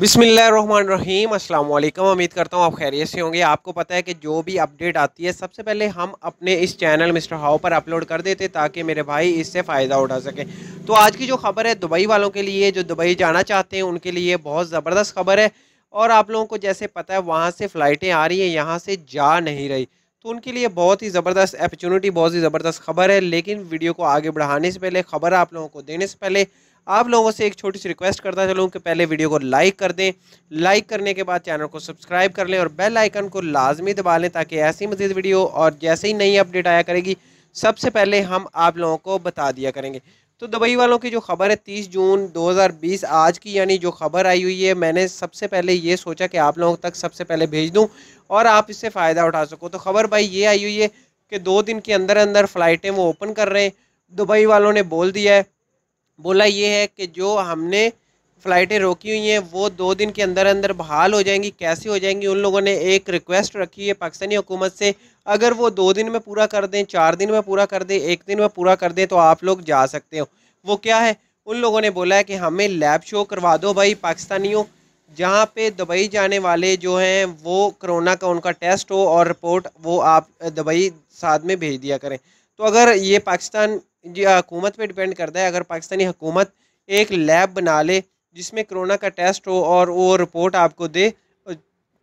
बिसमीम अल्लाम उम्मीद करता हूँ आप खैरियत से होंगे आपको पता है कि जो भी अपडेट आती है सबसे पहले हम अपने इस चैनल मिस्टर हाउ पर अपलोड कर देते ताकि मेरे भाई इससे फ़ायदा उठा सकें तो आज की जो खबर है दुबई वालों के लिए जो दुबई जाना चाहते हैं उनके लिए बहुत ज़बरदस्त खबर है और आप लोगों को जैसे पता है वहाँ से फ़्लाइटें आ रही हैं यहाँ से जा नहीं रही तो उनके लिए बहुत ही ज़बरदस्त अपॉर्चुनिटी बहुत ही ज़बरदस्त खबर है लेकिन वीडियो को आगे बढ़ाने से पहले खबर आप लोगों को देने से पहले आप लोगों से एक छोटी सी रिक्वेस्ट करता चलूँ कि पहले वीडियो को लाइक कर दें लाइक करने के बाद चैनल को सब्सक्राइब कर लें और बेल आइकन को लाजमी दबा लें ताकि ऐसी मजीद वीडियो और जैसे ही नई अपडेट आया करेगी सबसे पहले हम आप लोगों को बता दिया करेंगे तो दुबई वालों की जो खबर है तीस जून दो आज की यानी जो खबर आई हुई है मैंने सबसे पहले ये सोचा कि आप लोगों तक सबसे पहले भेज दूँ और आप इससे फ़ायदा उठा सको तो खबर भाई ये आई हुई है कि दो दिन के अंदर अंदर फ़्लाइटें वो ओपन कर रहे हैं दुबई वालों ने बोल दिया है बोला ये है कि जो हमने फ़्लाइटें रोकी हुई हैं वो दो दिन के अंदर अंदर बहाल हो जाएंगी कैसे हो जाएंगी उन लोगों ने एक रिक्वेस्ट रखी है पाकिस्तानी हुकूमत से अगर वो दो दिन में पूरा कर दें चार दिन में पूरा कर दें एक दिन में पूरा कर दें तो आप लोग जा सकते हो वो क्या है उन लोगों ने बोला है कि हमें लैब शो करवा दो भाई पाकिस्तानियों जहाँ पे दुबई जाने वाले जो हैं वो कोरोना का उनका टेस्ट हो और रिपोर्ट वो आप दुबई साथ में भेज दिया करें तो अगर ये पाकिस्तान जी हकूमत पे डिपेंड करता है अगर पाकिस्तानी हुकूमत एक लैब बना ले जिसमें कोरोना का टेस्ट हो और वो रिपोर्ट आपको दे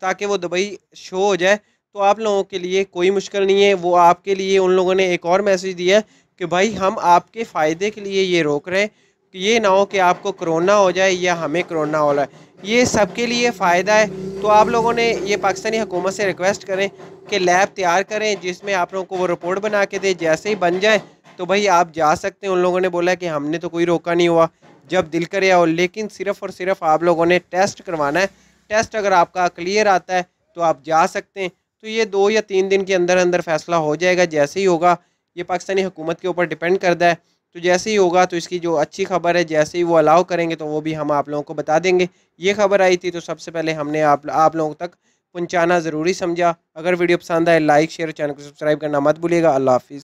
ताकि वो दुबई शो हो जाए तो आप लोगों के लिए कोई मुश्किल नहीं है वो आपके लिए उन लोगों ने एक और मैसेज दिया है कि भाई हम आपके फ़ायदे के लिए ये रोक रहे हैं कि ये ना हो कि आपको कोरोना हो जाए या हमें कोरोना हो रहा है ये सबके लिए फ़ायदा है तो आप लोगों ने ये पाकिस्तानी हुकूमत से रिक्वेस्ट करें कि लैब तैयार करें जिसमें आप लोगों को वो रिपोर्ट बना के दे जैसे ही बन जाए तो भाई आप जा सकते हैं उन लोगों ने बोला कि हमने तो कोई रोका नहीं हुआ जब दिल करे आओ लेकिन सिर्फ और सिर्फ आप लोगों ने टेस्ट करवाना है टेस्ट अगर आपका क्लियर आता है तो आप जा सकते हैं तो ये दो या तीन दिन के अंदर अंदर फैसला हो जाएगा जैसे ही होगा ये पाकिस्तानी हुकूमत के ऊपर डिपेंड करता है तो जैसे ही होगा तो इसकी जो अच्छी खबर है जैसे ही वो अलाउ करेंगे तो वो भी हम आप लोगों को बता देंगे ये खबर आई थी तो सबसे पहले हमने आप आप लोगों तक पहुँचाना ज़रूरी समझा अगर वीडियो पसंद आए लाइक शेयर चैनल को सब्सक्राइब करना मत भूलिएगा अल्लाह हाफिज़